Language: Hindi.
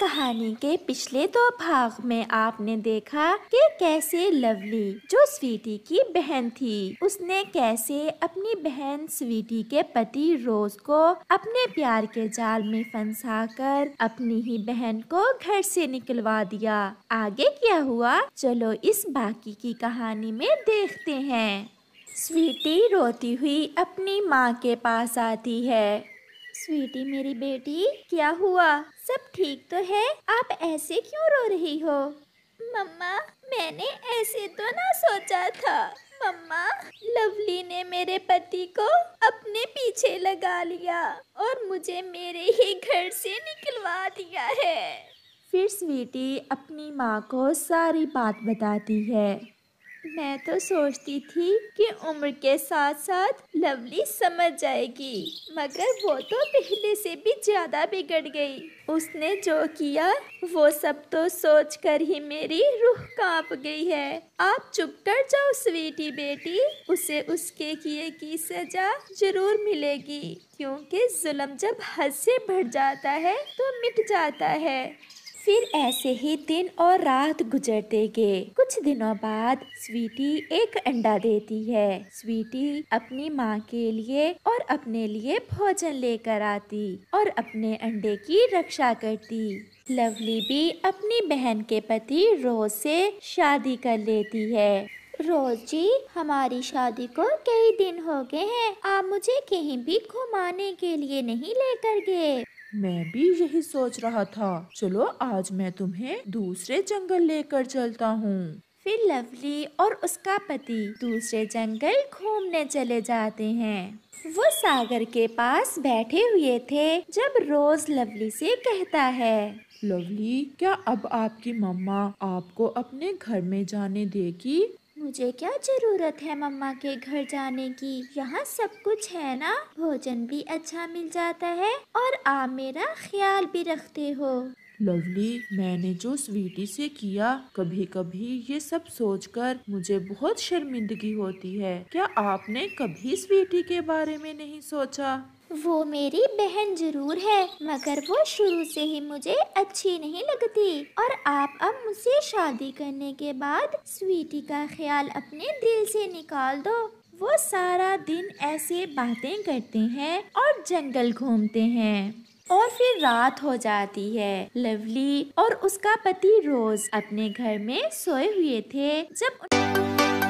कहानी के पिछले दो भाग में आपने देखा कि कैसे लवली जो स्वीटी की बहन थी उसने कैसे अपनी बहन स्वीटी के पति रोज को अपने प्यार के जाल में फंसा कर अपनी ही बहन को घर से निकलवा दिया आगे क्या हुआ चलो इस बाकी की कहानी में देखते हैं स्वीटी रोती हुई अपनी माँ के पास आती है स्वीटी मेरी बेटी क्या हुआ सब ठीक तो है आप ऐसे क्यों रो रही हो मम्मा मैंने ऐसे तो ना सोचा था मम्मा लवली ने मेरे पति को अपने पीछे लगा लिया और मुझे मेरे ही घर से निकलवा दिया है फिर स्वीटी अपनी माँ को सारी बात बताती है मैं तो सोचती थी कि उम्र के साथ साथ लवली समझ जाएगी मगर वो तो पहले से भी ज्यादा बिगड़ गई उसने जो किया वो सब तो सोच कर ही मेरी रूह कांप गई है आप चुप कर जाओ स्वीटी बेटी उसे उसके किए की सजा जरूर मिलेगी क्योंकि जुल्म जब हद से बढ़ जाता है तो मिट जाता है फिर ऐसे ही दिन और रात गुजरते गए कुछ दिनों बाद स्वीटी एक अंडा देती है स्वीटी अपनी माँ के लिए और अपने लिए भोजन लेकर आती और अपने अंडे की रक्षा करती लवली भी अपनी बहन के पति रोज से शादी कर लेती है रोज जी हमारी शादी को कई दिन हो गए हैं आप मुझे कहीं भी घुमाने के लिए नहीं लेकर गए मैं भी यही सोच रहा था चलो आज मैं तुम्हें दूसरे जंगल लेकर चलता हूँ फिर लवली और उसका पति दूसरे जंगल घूमने चले जाते हैं वो सागर के पास बैठे हुए थे जब रोज लवली से कहता है लवली क्या अब आपकी मम्मा आपको अपने घर में जाने देगी मुझे क्या जरूरत है मम्मा के घर जाने की यहाँ सब कुछ है ना भोजन भी अच्छा मिल जाता है और आप मेरा ख्याल भी रखते हो लवली मैंने जो स्वीटी से किया कभी कभी ये सब सोचकर मुझे बहुत शर्मिंदगी होती है क्या आपने कभी स्वीटी के बारे में नहीं सोचा वो मेरी बहन जरूर है मगर वो शुरू से ही मुझे अच्छी नहीं लगती और आप अब मुझसे शादी करने के बाद स्वीटी का ख्याल अपने दिल से निकाल दो वो सारा दिन ऐसे बातें करते हैं और जंगल घूमते हैं और फिर रात हो जाती है लवली और उसका पति रोज अपने घर में सोए हुए थे जब